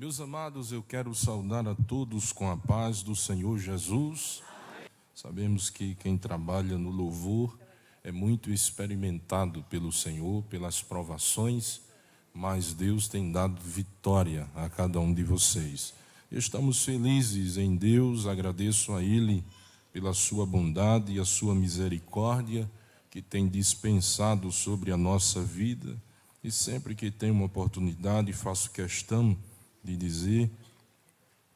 Meus amados, eu quero saudar a todos com a paz do Senhor Jesus. Sabemos que quem trabalha no louvor é muito experimentado pelo Senhor, pelas provações, mas Deus tem dado vitória a cada um de vocês. Estamos felizes em Deus, agradeço a Ele pela sua bondade e a sua misericórdia que tem dispensado sobre a nossa vida. E sempre que tenho uma oportunidade, faço questão de dizer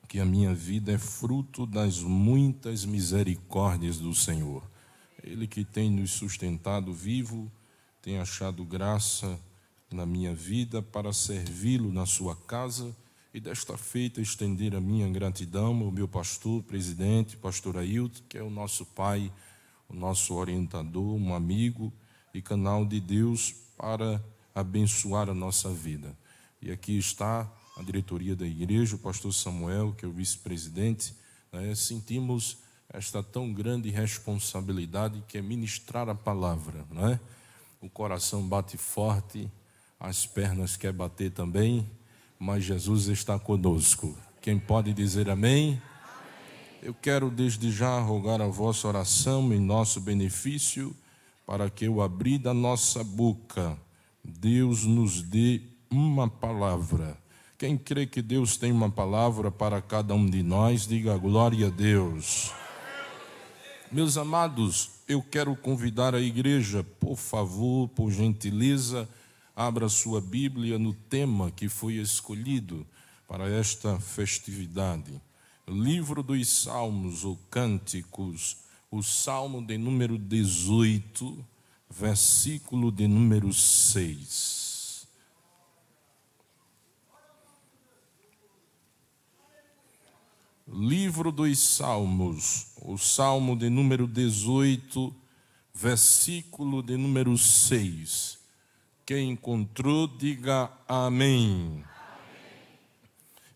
que a minha vida é fruto das muitas misericórdias do Senhor. Ele que tem nos sustentado vivo, tem achado graça na minha vida para servi-lo na sua casa e desta feita estender a minha gratidão ao meu pastor, presidente, pastor Ailton, que é o nosso pai, o nosso orientador, um amigo e canal de Deus para abençoar a nossa vida. E aqui está a diretoria da igreja, o pastor Samuel, que é o vice-presidente, né, sentimos esta tão grande responsabilidade que é ministrar a palavra, não é? O coração bate forte, as pernas quer bater também, mas Jesus está conosco. Quem pode dizer amém? Eu quero desde já rogar a vossa oração em nosso benefício, para que o abri da nossa boca, Deus nos dê uma palavra quem crê que Deus tem uma palavra para cada um de nós, diga glória a Deus. Meus amados, eu quero convidar a igreja, por favor, por gentileza, abra sua Bíblia no tema que foi escolhido para esta festividade. Livro dos Salmos ou Cânticos, o Salmo de número 18, versículo de número 6. Livro dos Salmos, o Salmo de número 18, versículo de número 6. Quem encontrou, diga amém.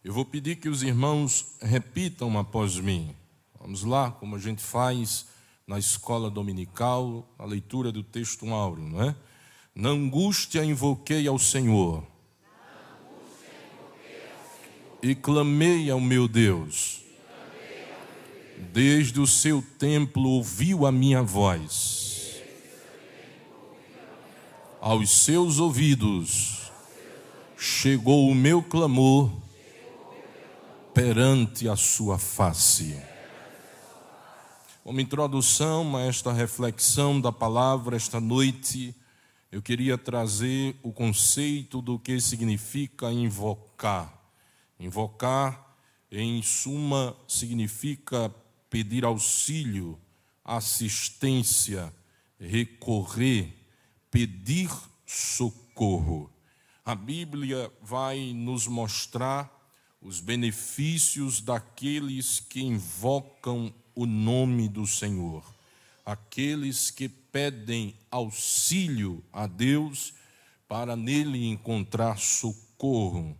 Eu vou pedir que os irmãos repitam após mim. Vamos lá, como a gente faz na escola dominical, a leitura do texto áureo, não é? Na angústia invoquei ao Senhor. Invoquei ao Senhor. E clamei ao meu Deus Desde o seu templo ouviu a minha voz. Aos seus ouvidos chegou o meu clamor perante a sua face. Como introdução a esta reflexão da palavra esta noite, eu queria trazer o conceito do que significa invocar. Invocar, em suma, significa pedir auxílio, assistência, recorrer, pedir socorro. A Bíblia vai nos mostrar os benefícios daqueles que invocam o nome do Senhor, aqueles que pedem auxílio a Deus para nele encontrar socorro.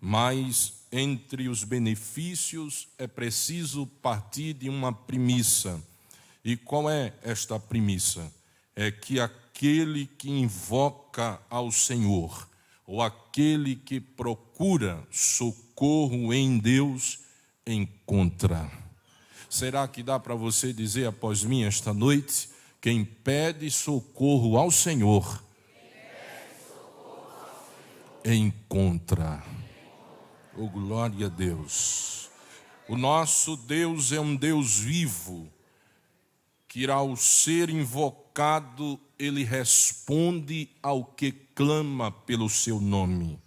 Mas entre os benefícios é preciso partir de uma premissa. E qual é esta premissa? É que aquele que invoca ao Senhor, ou aquele que procura socorro em Deus, encontra. Será que dá para você dizer após mim esta noite? Quem pede socorro ao Senhor, socorro ao Senhor. encontra. Oh, glória a Deus. O nosso Deus é um Deus vivo, que ao ser invocado, ele responde ao que clama pelo seu nome.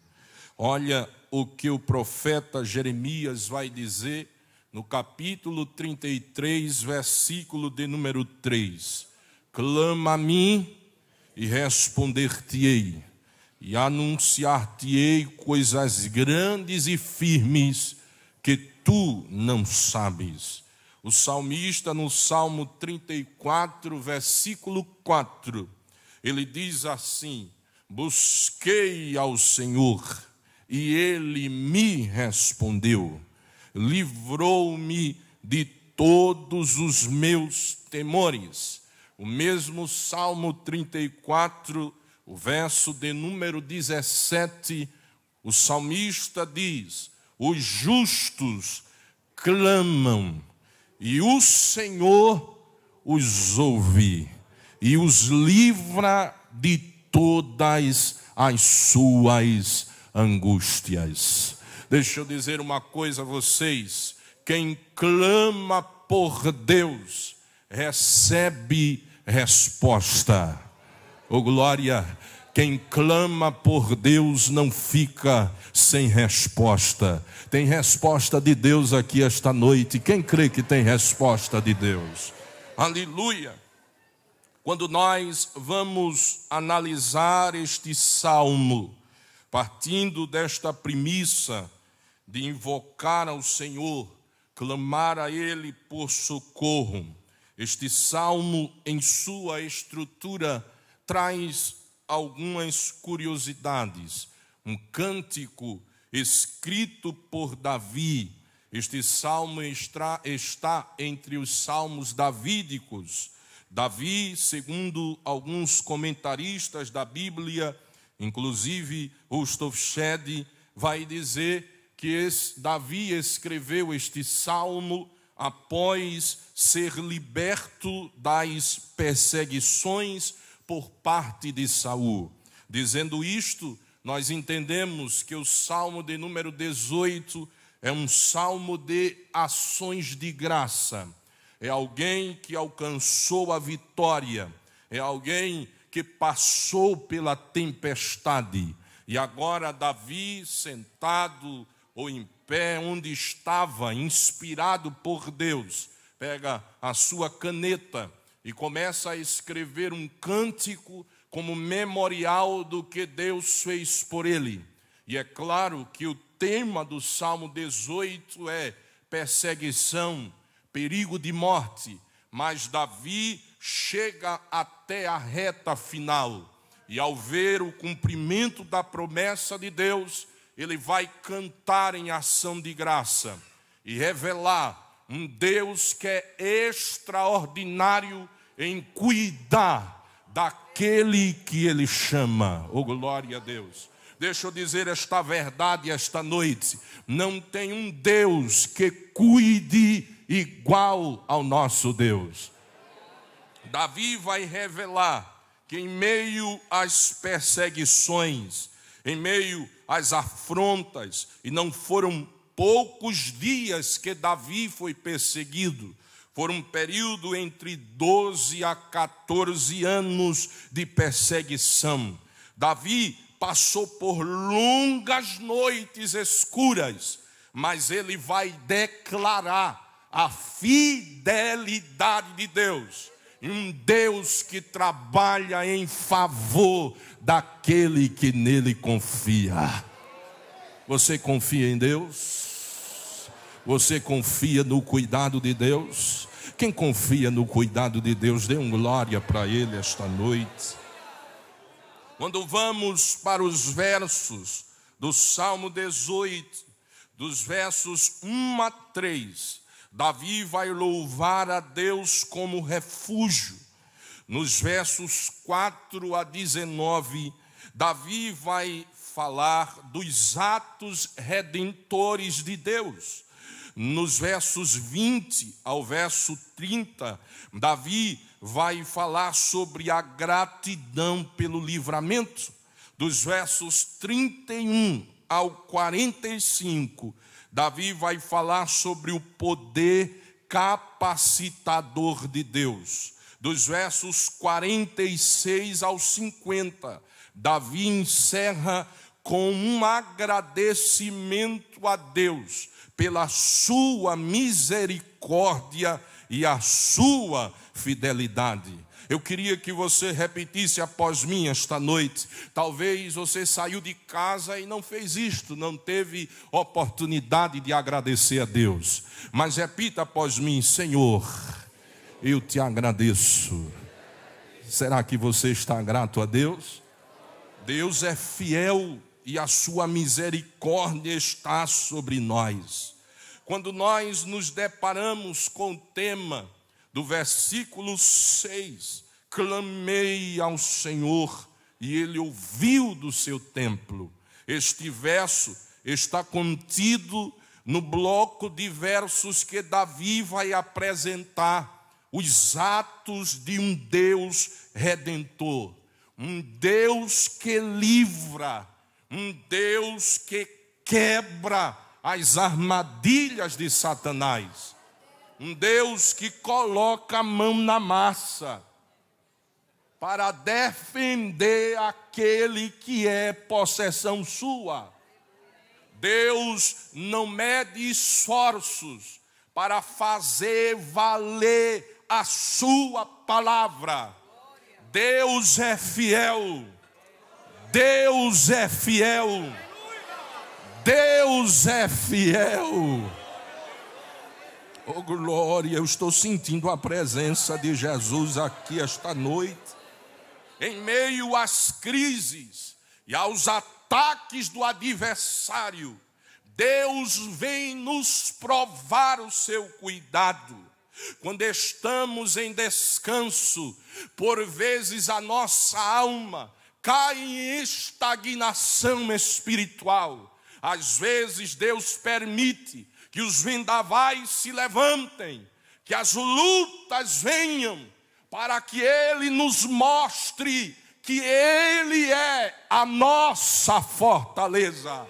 Olha o que o profeta Jeremias vai dizer no capítulo 33, versículo de número 3. Clama a mim e responder-te-ei e anunciar-te-ei coisas grandes e firmes que tu não sabes. O salmista, no Salmo 34, versículo 4, ele diz assim: Busquei ao Senhor e ele me respondeu, livrou-me de todos os meus temores. O mesmo Salmo 34, o verso de número 17, o salmista diz: Os justos clamam, e o Senhor os ouve, e os livra de todas as suas angústias. Deixa eu dizer uma coisa a vocês: quem clama por Deus recebe resposta. Oh glória! Quem clama por Deus não fica sem resposta. Tem resposta de Deus aqui esta noite. Quem crê que tem resposta de Deus? Aleluia! Quando nós vamos analisar este salmo, partindo desta premissa de invocar ao Senhor, clamar a Ele por socorro, este salmo, em sua estrutura, traz algumas curiosidades. Um cântico escrito por Davi. Este salmo está, está entre os salmos davídicos. Davi, segundo alguns comentaristas da Bíblia, inclusive Rostov vai dizer que esse, Davi escreveu este salmo após ser liberto das perseguições por parte de Saul. Dizendo isto, nós entendemos que o Salmo de número 18 é um salmo de ações de graça. É alguém que alcançou a vitória, é alguém que passou pela tempestade. E agora Davi, sentado ou em pé, onde estava, inspirado por Deus, pega a sua caneta e começa a escrever um cântico como memorial do que Deus fez por ele. E é claro que o tema do Salmo 18 é perseguição, perigo de morte, mas Davi chega até a reta final. E ao ver o cumprimento da promessa de Deus, ele vai cantar em ação de graça e revelar um Deus que é extraordinário em cuidar daquele que ele chama. Oh, glória a Deus. Deixa eu dizer esta verdade esta noite. Não tem um Deus que cuide igual ao nosso Deus. Davi vai revelar que em meio às perseguições, em meio às afrontas, e não foram poucos dias que Davi foi perseguido. Por um período entre 12 a 14 anos de perseguição. Davi passou por longas noites escuras, mas ele vai declarar a fidelidade de Deus. Um Deus que trabalha em favor daquele que nele confia. Você confia em Deus? Você confia no cuidado de Deus? Quem confia no cuidado de Deus, dê um glória para Ele esta noite. Quando vamos para os versos do Salmo 18, dos versos 1 a 3, Davi vai louvar a Deus como refúgio. Nos versos 4 a 19, Davi vai falar dos atos redentores de Deus. Nos versos 20 ao verso 30, Davi vai falar sobre a gratidão pelo livramento. Dos versos 31 ao 45, Davi vai falar sobre o poder capacitador de Deus. Dos versos 46 ao 50, Davi encerra com um agradecimento a Deus pela sua misericórdia e a sua fidelidade. Eu queria que você repetisse após mim esta noite. Talvez você saiu de casa e não fez isto, não teve oportunidade de agradecer a Deus. Mas repita após mim: Senhor, eu te agradeço. Será que você está grato a Deus? Deus é fiel e a sua misericórdia está sobre nós. Quando nós nos deparamos com o tema do versículo 6, clamei ao Senhor e ele ouviu do seu templo. Este verso está contido no bloco de versos que Davi vai apresentar os atos de um Deus redentor, um Deus que livra um Deus que quebra as armadilhas de Satanás, um Deus que coloca a mão na massa para defender aquele que é possessão sua. Deus não mede esforços para fazer valer a sua palavra. Deus é fiel Deus é fiel. Deus é fiel. Oh glória, eu estou sentindo a presença de Jesus aqui esta noite. Em meio às crises e aos ataques do adversário, Deus vem nos provar o seu cuidado. Quando estamos em descanso, por vezes a nossa alma caem em estagnação espiritual. Às vezes Deus permite que os vendavais se levantem, que as lutas venham, para que Ele nos mostre que Ele é a nossa fortaleza.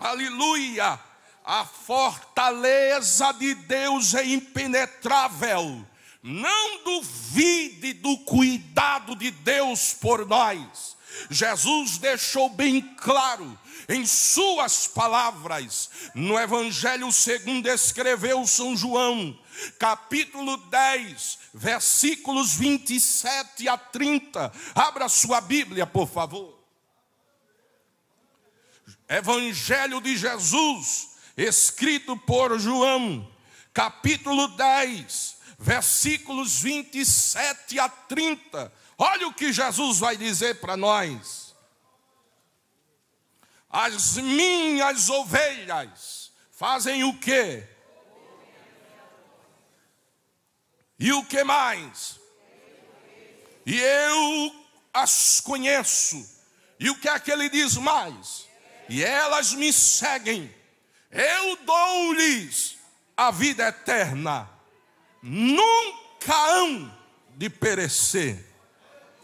Aleluia! A fortaleza de Deus é impenetrável não duvide do cuidado de Deus por nós. Jesus deixou bem claro em suas palavras, no Evangelho segundo escreveu São João, capítulo 10, versículos 27 a 30. Abra sua Bíblia, por favor. Evangelho de Jesus, escrito por João, capítulo 10, versículos 27 a 30. Olha o que Jesus vai dizer para nós. As minhas ovelhas fazem o quê? E o que mais? E eu as conheço. E o que é que ele diz mais? E elas me seguem. Eu dou-lhes a vida eterna nunca hão de perecer,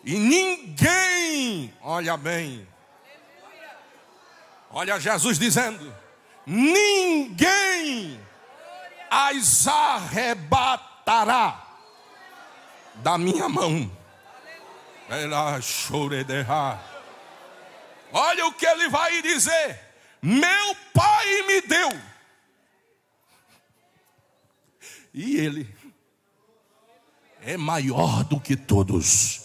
e ninguém, olha bem, olha Jesus dizendo: ninguém as arrebatará da minha mão. Ela chorederá. Olha o que ele vai dizer: Meu pai me deu, e ele é maior do que todos.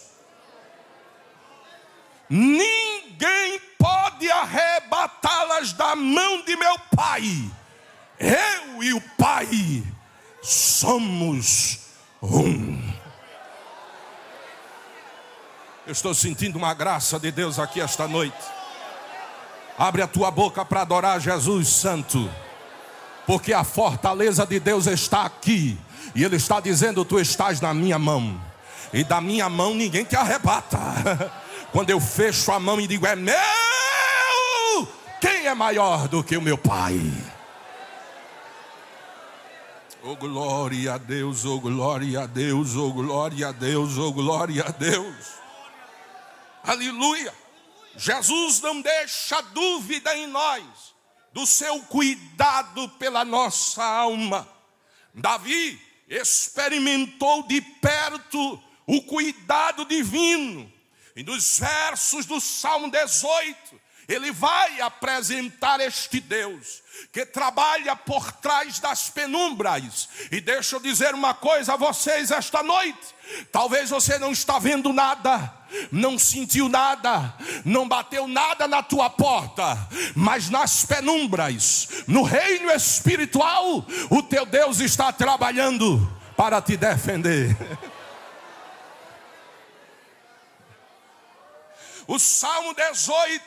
Ninguém pode arrebatá-las da mão de meu Pai. Eu e o Pai somos um. Eu estou sentindo uma graça de Deus aqui esta noite. Abre a tua boca para adorar Jesus Santo, porque a fortaleza de Deus está aqui e Ele está dizendo: Tu estás na minha mão, e da minha mão ninguém te arrebata. Quando eu fecho a mão e digo: É meu, quem é maior do que o meu Pai? Oh glória a Deus, oh glória a Deus, oh glória a Deus, oh glória a Deus. Aleluia. Jesus não deixa dúvida em nós do seu cuidado pela nossa alma. Davi experimentou de perto o cuidado divino. E nos versos do Salmo 18, ele vai apresentar este Deus que trabalha por trás das penumbras. E deixa eu dizer uma coisa a vocês esta noite: talvez você não está vendo nada não sentiu nada, não bateu nada na tua porta, mas nas penumbras, no reino espiritual, o teu Deus está trabalhando para te defender. O Salmo 18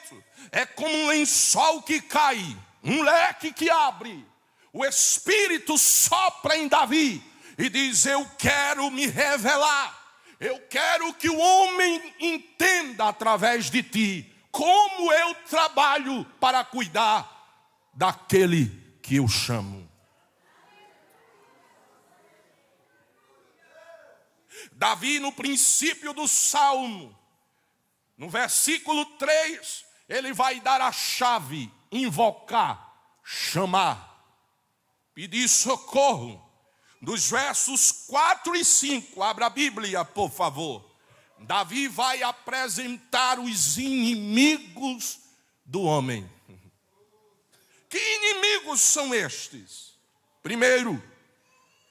é como um lençol que cai, um leque que abre. O Espírito sopra em Davi e diz: Eu quero me revelar eu quero que o homem entenda através de ti como eu trabalho para cuidar daquele que eu chamo. Davi, no princípio do salmo, no versículo 3, ele vai dar a chave, invocar, chamar, pedir socorro dos versos 4 e 5. Abra a Bíblia, por favor. Davi vai apresentar os inimigos do homem. Que inimigos são estes? Primeiro,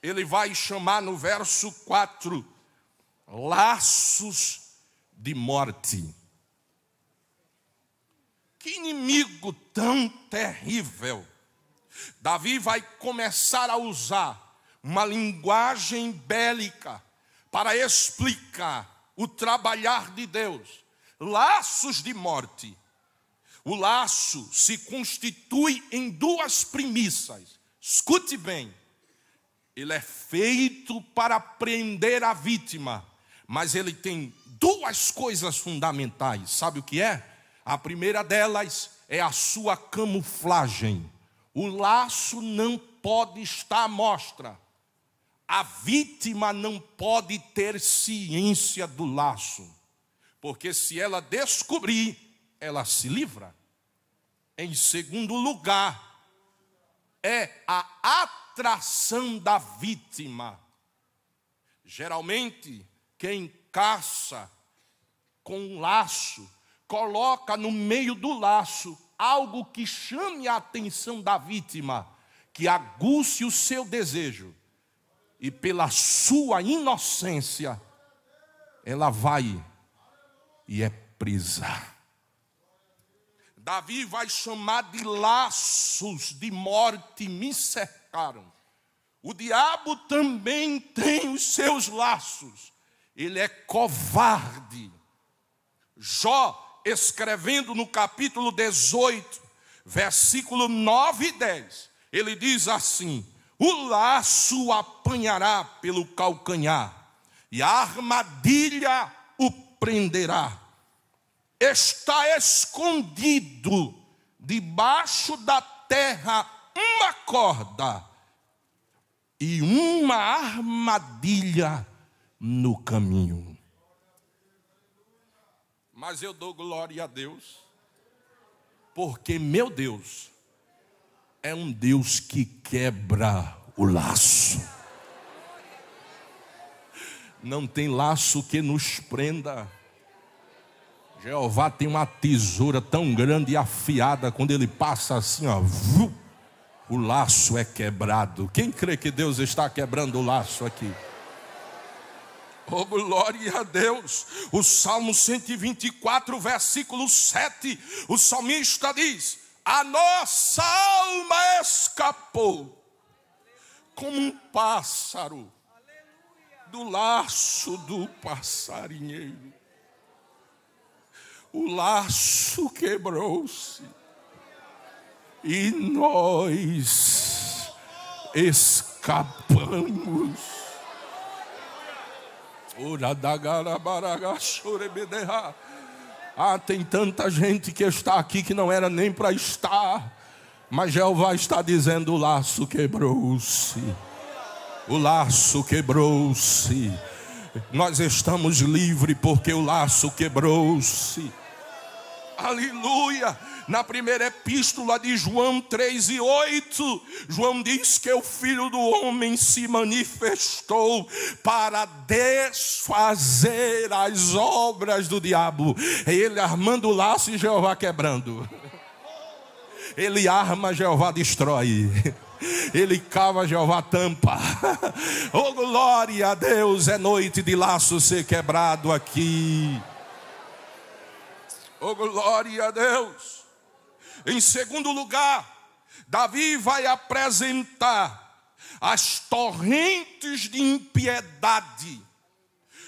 ele vai chamar no verso 4 laços de morte. Que inimigo tão terrível! Davi vai começar a usar uma linguagem bélica para explicar o trabalhar de Deus. Laços de morte. O laço se constitui em duas premissas. Escute bem. Ele é feito para prender a vítima, mas ele tem duas coisas fundamentais. Sabe o que é? A primeira delas é a sua camuflagem. O laço não pode estar à mostra. A vítima não pode ter ciência do laço, porque se ela descobrir, ela se livra. Em segundo lugar, é a atração da vítima. Geralmente, quem caça com um laço, coloca no meio do laço algo que chame a atenção da vítima, que aguce o seu desejo e pela sua inocência, ela vai e é presa. Davi vai chamar de laços de morte me cercaram. O diabo também tem os seus laços. Ele é covarde. Jó, escrevendo no capítulo 18, versículo 9 e 10, ele diz assim: o laço apanhará pelo calcanhar, e a armadilha o prenderá. Está escondido debaixo da terra uma corda e uma armadilha no caminho. Mas eu dou glória a Deus, porque meu Deus é um Deus que quebra o laço. Não tem laço que nos prenda. Jeová tem uma tesoura tão grande e afiada, quando ele passa assim, ó, vu, o laço é quebrado. Quem crê que Deus está quebrando o laço aqui? Oh, glória a Deus! O Salmo 124, versículo 7, o salmista diz: a nossa alma escapou como um pássaro do laço do passarinheiro. O laço quebrou-se e nós escapamos. Ora da garabaraga chorebedeha. Ah, tem tanta gente que está aqui que não era nem para estar. Mas Jeová está dizendo: o laço quebrou-se. O laço quebrou-se. Nós estamos livres porque o laço quebrou-se. Aleluia! Na primeira epístola de João 3 e 8, João diz que o Filho do Homem se manifestou para desfazer as obras do diabo. Ele armando o laço e Jeová quebrando. Ele arma, Jeová destrói. Ele cava, Jeová tampa. Oh, glória a Deus! É noite de laço ser quebrado aqui. Oh, glória a Deus. Em segundo lugar, Davi vai apresentar as torrentes de impiedade.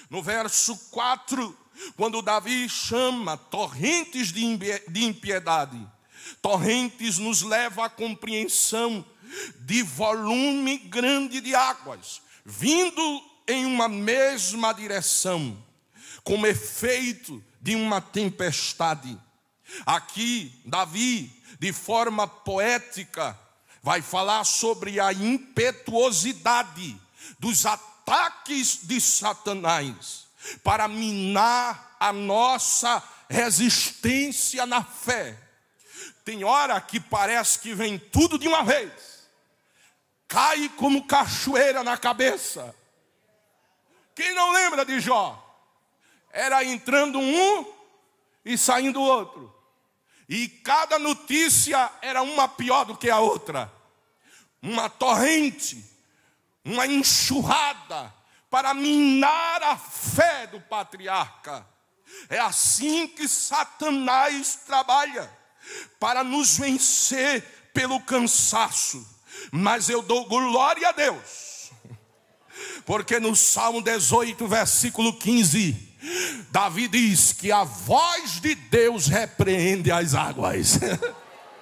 No verso 4, quando Davi chama torrentes de impiedade, torrentes nos leva à compreensão de volume grande de águas, vindo em uma mesma direção. Como efeito, de uma tempestade. Aqui, Davi, de forma poética, vai falar sobre a impetuosidade dos ataques de Satanás para minar a nossa resistência na fé. Tem hora que parece que vem tudo de uma vez, cai como cachoeira na cabeça. Quem não lembra de Jó? era entrando um e saindo outro. E cada notícia era uma pior do que a outra. Uma torrente, uma enxurrada para minar a fé do patriarca. É assim que Satanás trabalha para nos vencer pelo cansaço. Mas eu dou glória a Deus. Porque no Salmo 18, versículo 15, Davi diz que a voz de Deus repreende as águas.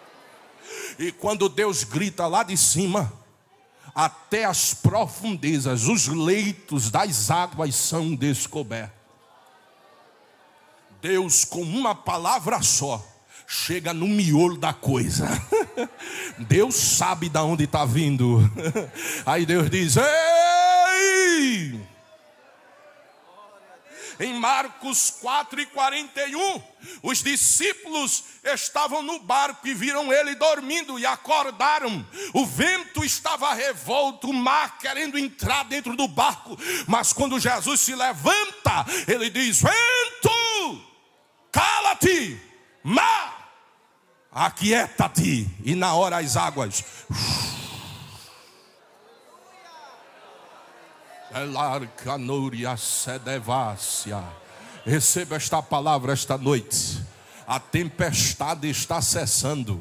e quando Deus grita lá de cima, até as profundezas, os leitos das águas são descobertos. Deus, com uma palavra só, chega no miolo da coisa. Deus sabe de onde está vindo. Aí Deus diz: Ei! em Marcos 4 e 41. Os discípulos estavam no barco e viram ele dormindo e acordaram. O vento estava revolto, o mar querendo entrar dentro do barco. Mas quando Jesus se levanta, ele diz: Vento, cala-te, mar, aquieta-te. E na hora as águas. Elarcanuria sedevácia. Receba esta palavra esta noite. A tempestade está cessando.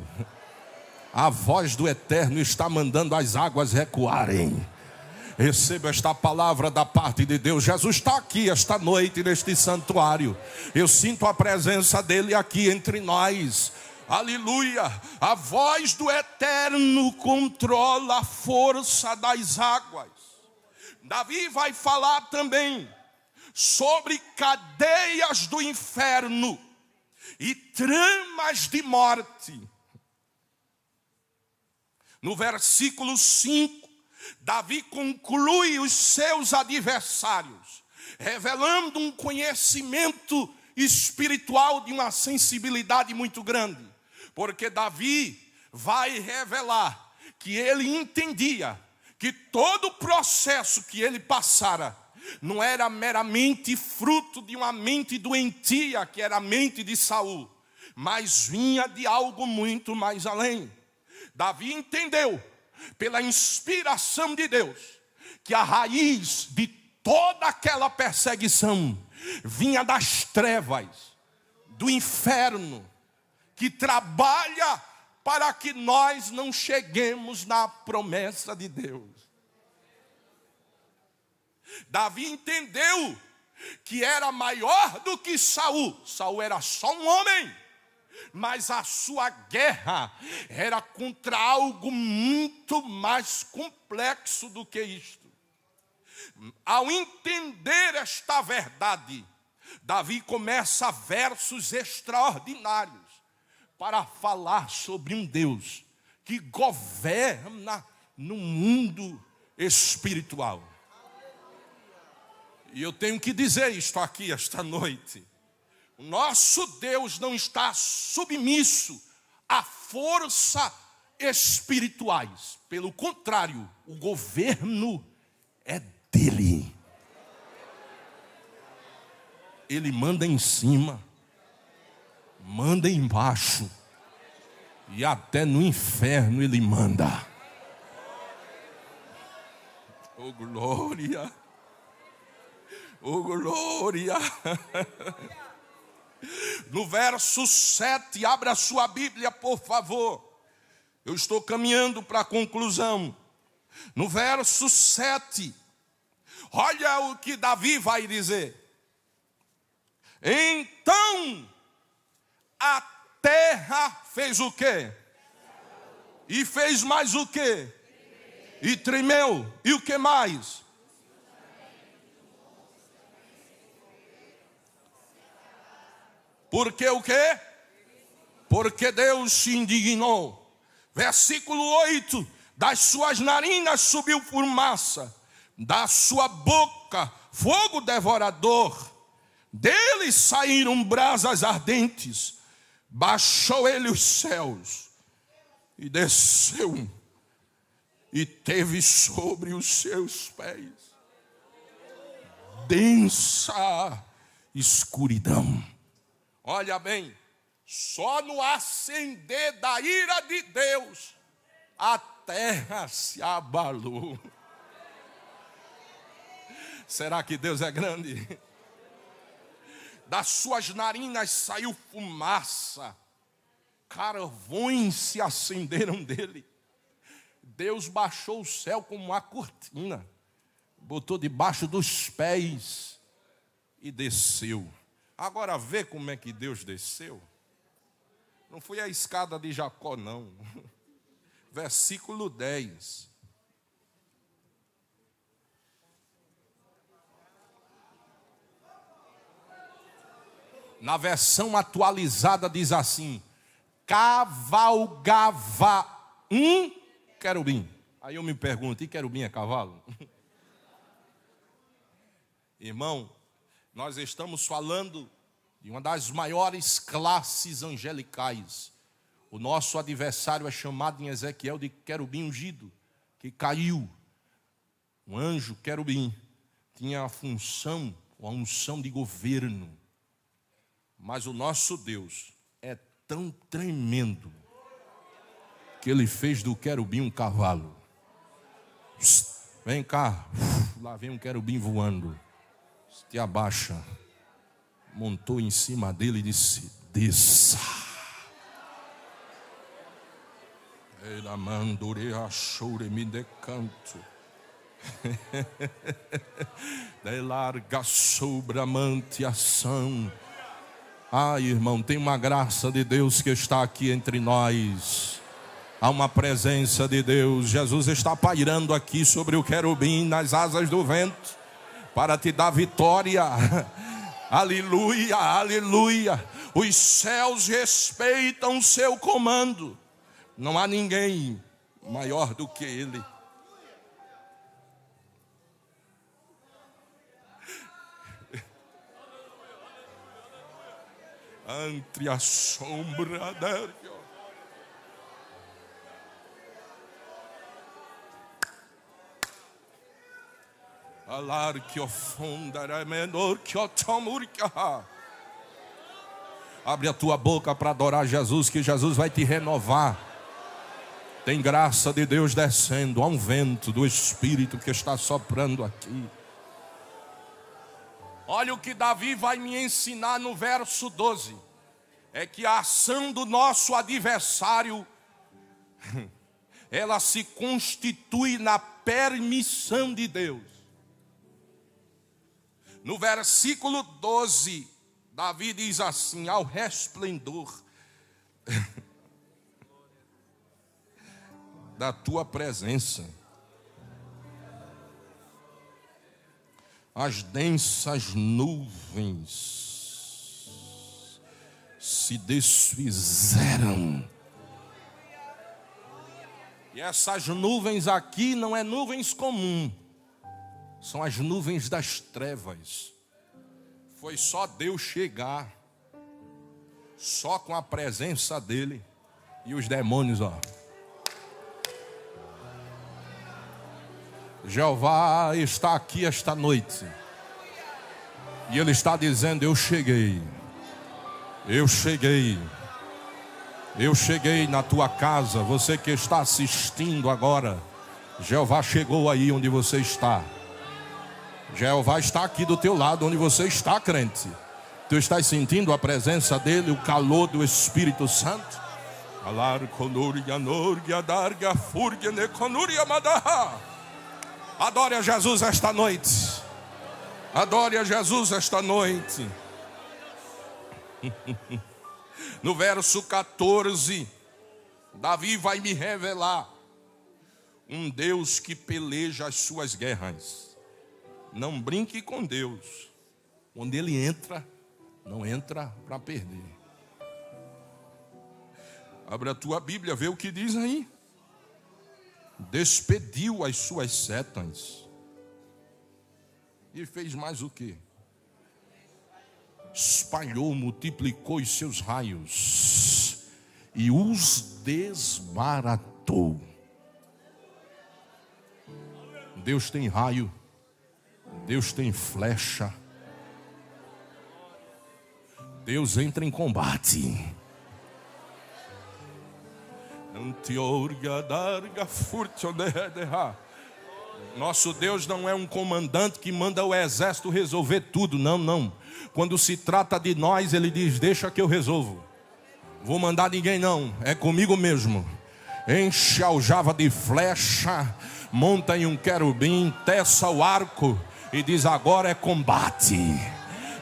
A voz do Eterno está mandando as águas recuarem. Receba esta palavra da parte de Deus. Jesus está aqui esta noite neste santuário. Eu sinto a presença dele aqui entre nós. Aleluia! A voz do Eterno controla a força das águas. Davi vai falar também sobre cadeias do inferno e tramas de morte. No versículo 5, Davi conclui os seus adversários, revelando um conhecimento espiritual de uma sensibilidade muito grande, porque Davi vai revelar que ele entendia que todo o processo que ele passara não era meramente fruto de uma mente doentia, que era a mente de Saul, mas vinha de algo muito mais além. Davi entendeu, pela inspiração de Deus, que a raiz de toda aquela perseguição vinha das trevas, do inferno, que trabalha para que nós não cheguemos na promessa de Deus. Davi entendeu que era maior do que Saul. Saul era só um homem, mas a sua guerra era contra algo muito mais complexo do que isto. Ao entender esta verdade, Davi começa versos extraordinários para falar sobre um Deus que governa no mundo espiritual. E eu tenho que dizer isto aqui esta noite. O nosso Deus não está submisso a força espirituais. Pelo contrário, o governo é dele. Ele manda em cima manda embaixo, e até no inferno ele manda. Oh glória! Oh glória! No verso 7, abra a sua Bíblia, por favor. Eu estou caminhando para a conclusão. No verso 7, olha o que Davi vai dizer. Então, a terra fez o quê? E fez mais o quê? E tremeu. E o que mais? Porque o quê? Porque Deus se indignou. Versículo 8: Das suas narinas subiu fumaça, da sua boca fogo devorador, dele saíram brasas ardentes baixou ele os céus e desceu e teve sobre os seus pés densa escuridão. Olha bem, só no acender da ira de Deus a terra se abalou. Será que Deus é grande? das suas narinas saiu fumaça, carvões se acenderam dele. Deus baixou o céu como uma cortina, botou debaixo dos pés e desceu. Agora vê como é que Deus desceu. Não foi a escada de Jacó, não. Versículo 10. na versão atualizada diz assim: cavalgava um querubim. Aí eu me pergunto: e querubim é cavalo? Irmão, nós estamos falando de uma das maiores classes angelicais. O nosso adversário é chamado em Ezequiel de querubim ungido, que caiu. Um anjo querubim tinha a função, a unção de governo. Mas o nosso Deus é tão tremendo que ele fez do querubim um cavalo. Psst, vem cá, lá vem um querubim voando. Te abaixa. Montou em cima dele e disse: Desça. Ele amandure a chore me decanto. De larga sobre a mantiação. Ai, irmão, tem uma graça de Deus que está aqui entre nós. Há uma presença de Deus. Jesus está pairando aqui sobre o querubim nas asas do vento para te dar vitória. Aleluia, aleluia. Os céus respeitam o seu comando. Não há ninguém maior do que ele. entre a sombra dele. Alar que ofundará menor que otomurca. Abre a tua boca para adorar Jesus, que Jesus vai te renovar. Tem graça de Deus descendo, há um vento do Espírito que está soprando aqui. Olha o que Davi vai me ensinar no verso 12: é que a ação do nosso adversário, ela se constitui na permissão de Deus. No versículo 12, Davi diz assim: ao resplendor da tua presença as densas nuvens se desfizeram. E essas nuvens aqui não é nuvens comum, são as nuvens das trevas. Foi só Deus chegar, só com a presença dele e os demônios, ó. Jeová está aqui esta noite. E Ele está dizendo: Eu cheguei. Eu cheguei. Eu cheguei na tua casa. Você que está assistindo agora. Jeová chegou aí onde você está. Jeová está aqui do teu lado onde você está, crente. Tu estás sentindo a presença dele, o calor do Espírito Santo? Alar konur yanur yadar gafur gene konur yamadaha. Adore a Jesus esta noite. Adore a Jesus esta noite. No verso 14, Davi vai me revelar um Deus que peleja as suas guerras. Não brinque com Deus. Quando ele entra, não entra para perder. Abra a tua Bíblia, vê o que diz aí despediu as suas setas e fez mais o que? Espalhou, multiplicou os seus raios e os desbaratou. Deus tem raio, Deus tem flecha, Deus entra em combate. Nosso Deus não é um comandante que manda o exército resolver tudo, não, não. Quando se trata de nós, ele diz: Deixa que eu resolvo. Vou mandar ninguém, não, é comigo mesmo. Enche a aljava de flecha, monta em um querubim, teça o arco e diz: Agora é combate.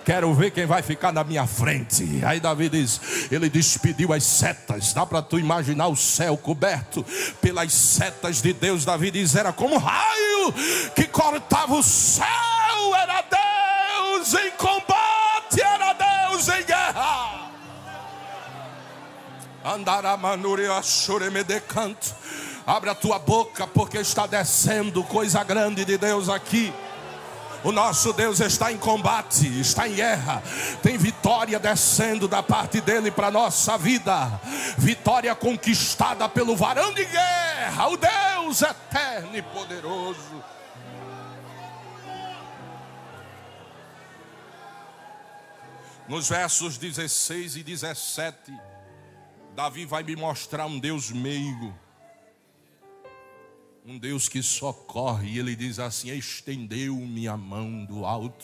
Quero ver quem vai ficar na minha frente. Aí Davi diz: Ele despediu as setas. Dá para tu imaginar o céu coberto pelas setas de Deus. Davi diz: Era como um raio que cortava o céu. Era Deus em combate, era Deus em guerra. Andará manuria, choreme de canto. Abre a tua boca, porque está descendo coisa grande de Deus aqui. O nosso Deus está em combate, está em guerra. Tem vitória descendo da parte dele para nossa vida. Vitória conquistada pelo varão de guerra, o Deus eterno e poderoso. Nos versos 16 e 17, Davi vai me mostrar um Deus meigo um Deus que socorre, e ele diz assim: estendeu-me a mão do alto,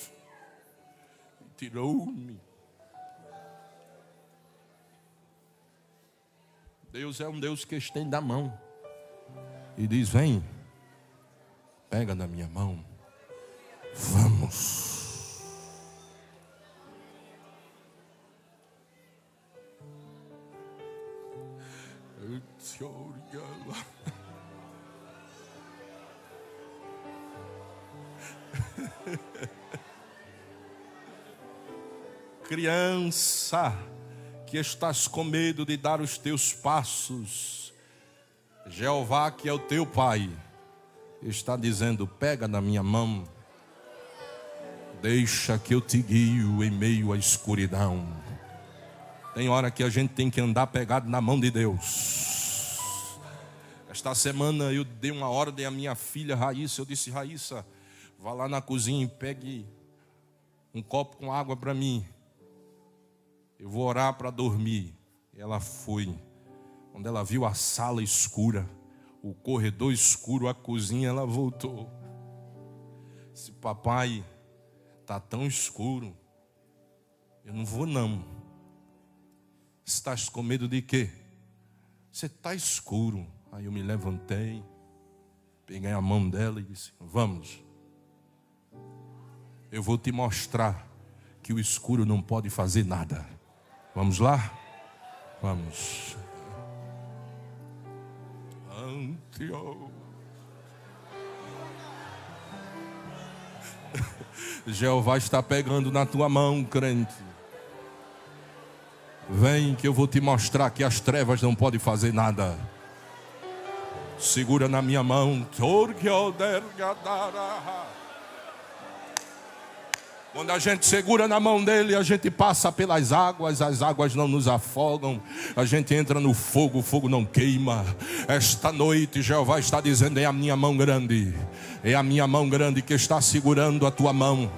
tirou-me. Deus é um Deus que estende a mão e diz: Vem, pega na minha mão, vamos. Teoria lá. Criança, que estás com medo de dar os teus passos, Jeová, que é o teu pai, está dizendo: pega na minha mão, deixa que eu te guio em meio à escuridão. Tem hora que a gente tem que andar pegado na mão de Deus. Esta semana eu dei uma ordem à minha filha Raíssa, eu disse: Raíssa, Vá lá na cozinha e pegue um copo com água para mim. Eu vou orar para dormir. Ela foi. Quando ela viu a sala escura, o corredor escuro, a cozinha, ela voltou. Se papai tá tão escuro, eu não vou não. Estás com medo de quê? Você tá escuro. Aí eu me levantei, peguei a mão dela e disse: "Vamos". Eu vou te mostrar que o escuro não pode fazer nada. Vamos lá? Vamos. Antio. Jeová está pegando na tua mão, crente. Vem que eu vou te mostrar que as trevas não podem fazer nada. Segura na minha mão. Torque quando a gente segura na mão dele, a gente passa pelas águas, as águas não nos afogam, a gente entra no fogo, o fogo não queima. Esta noite, Jeová está dizendo: é a minha mão grande, é a minha mão grande que está segurando a tua mão.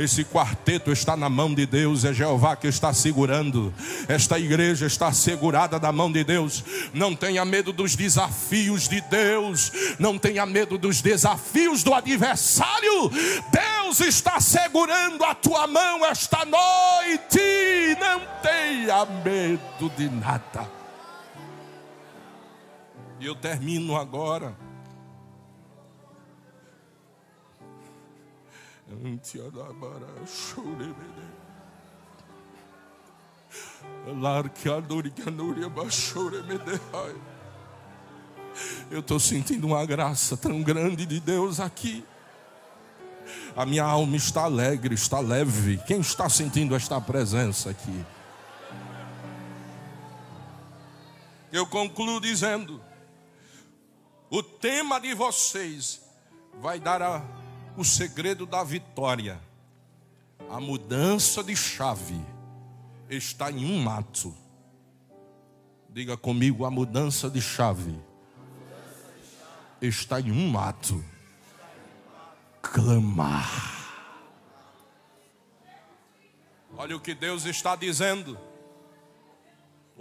Esse quarteto está na mão de Deus, é Jeová que está segurando. Esta igreja está segurada da mão de Deus. Não tenha medo dos desafios de Deus, não tenha medo dos desafios do adversário. Deus está segurando a tua mão esta noite. Não tenha medo de nada. E eu termino agora. Eu estou sentindo uma graça tão grande de Deus aqui. A minha alma está alegre, está leve. Quem está sentindo esta presença aqui? Eu concluo dizendo: o tema de vocês vai dar a o segredo da vitória, a mudança de chave, está em um ato. Diga comigo: a mudança de chave, está em um ato. Clamar. Olha o que Deus está dizendo.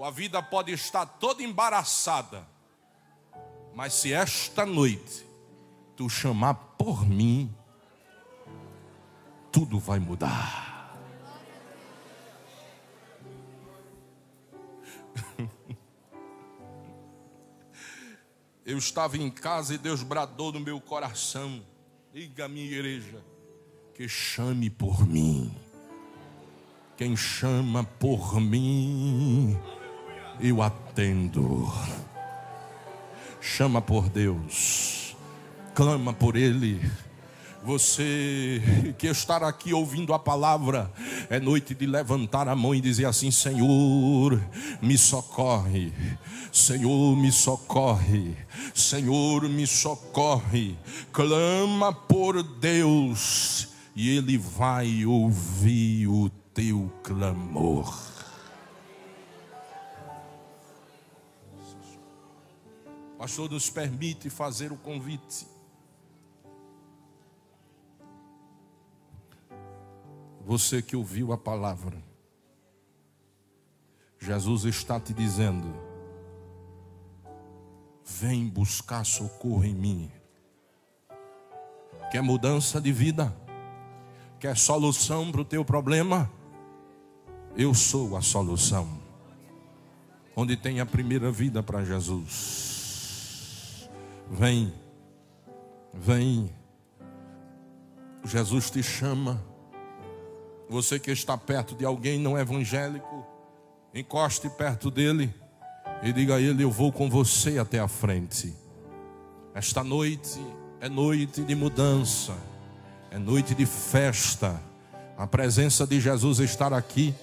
A vida pode estar toda embaraçada, mas se esta noite tu chamar por mim, tudo vai mudar. Eu estava em casa e Deus bradou no meu coração: diga a minha igreja, que chame por mim. Quem chama por mim, eu atendo. Chama por Deus, clama por Ele você que estar aqui ouvindo a palavra, é noite de levantar a mão e dizer assim: Senhor, me socorre, Senhor, me socorre, Senhor, me socorre. Clama por Deus e Ele vai ouvir o teu clamor. Pastor, nos permite fazer o convite Você que ouviu a palavra, Jesus está te dizendo: vem buscar socorro em mim. Quer mudança de vida? Quer solução para o teu problema? Eu sou a solução. Onde tem a primeira vida para Jesus. Vem, vem. Jesus te chama. Você que está perto de alguém não evangélico, encoste perto dele e diga a ele: Eu vou com você até a frente. Esta noite é noite de mudança, é noite de festa. A presença de Jesus está aqui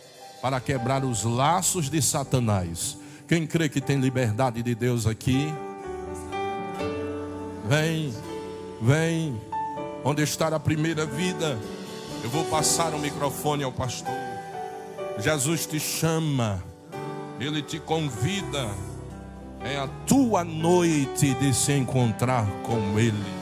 para quebrar os laços de Satanás. Quem crê que tem liberdade de Deus aqui, vem, vem, onde está a primeira vida. Eu vou passar o microfone ao pastor. Jesus te chama, ele te convida. É a tua noite de se encontrar com ele.